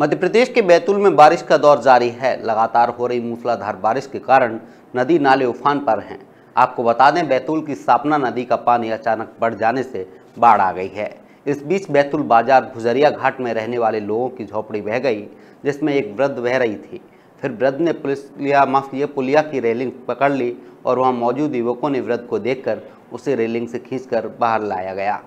मध्य प्रदेश के बैतूल में बारिश का दौर जारी है लगातार हो रही मूसलाधार बारिश के कारण नदी नाले उफान पर हैं आपको बता दें बैतूल की सापना नदी का पानी अचानक बढ़ जाने से बाढ़ आ गई है इस बीच बैतूल बाजार भुजरिया घाट में रहने वाले लोगों की झोपड़ी बह गई जिसमें एक वृद्ध बह रही थी फिर वृद्ध ने पुलिस लिया माफिया पुलिया की रेलिंग पकड़ ली और वहाँ मौजूद युवकों ने वृद्ध को देखकर उसे रेलिंग से खींचकर बाहर लाया गया